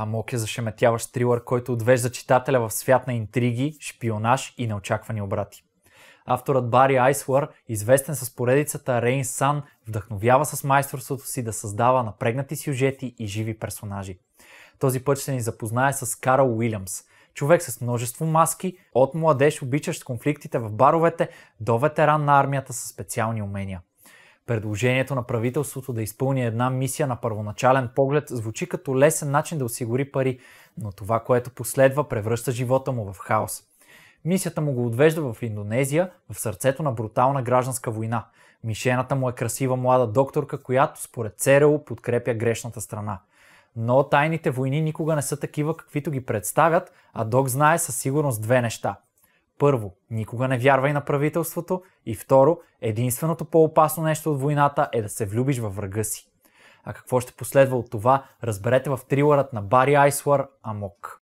А моки е зашеметяващ трилър, който отвежда читателя в свят на интриги, шпионаж и неочаквани обрати. Авторът Бари Айслър, известен с поредицата Рейн Сан, вдъхновява с майсторството си да създава напрегнати сюжети и живи персонажи. Този път ще ни запознае с Карл Уилямс, човек с множество маски, от младеж обичащ конфликтите в баровете до ветеран на армията със специални умения. Предложението на правителството да изпълни една мисия на първоначален поглед звучи като лесен начин да осигури пари, но това, което последва, превръща живота му в хаос. Мисията му го отвежда в Индонезия, в сърцето на брутална гражданска война. Мишената му е красива млада докторка, която според ЦРУ подкрепя грешната страна. Но тайните войни никога не са такива, каквито ги представят, а Док знае със сигурност две неща – първо, никога не вярвай на правителството и второ, единственото по-опасно нещо от войната е да се влюбиш във врага си. А какво ще последва от това, разберете в трилърът на Бари Айслър Амок.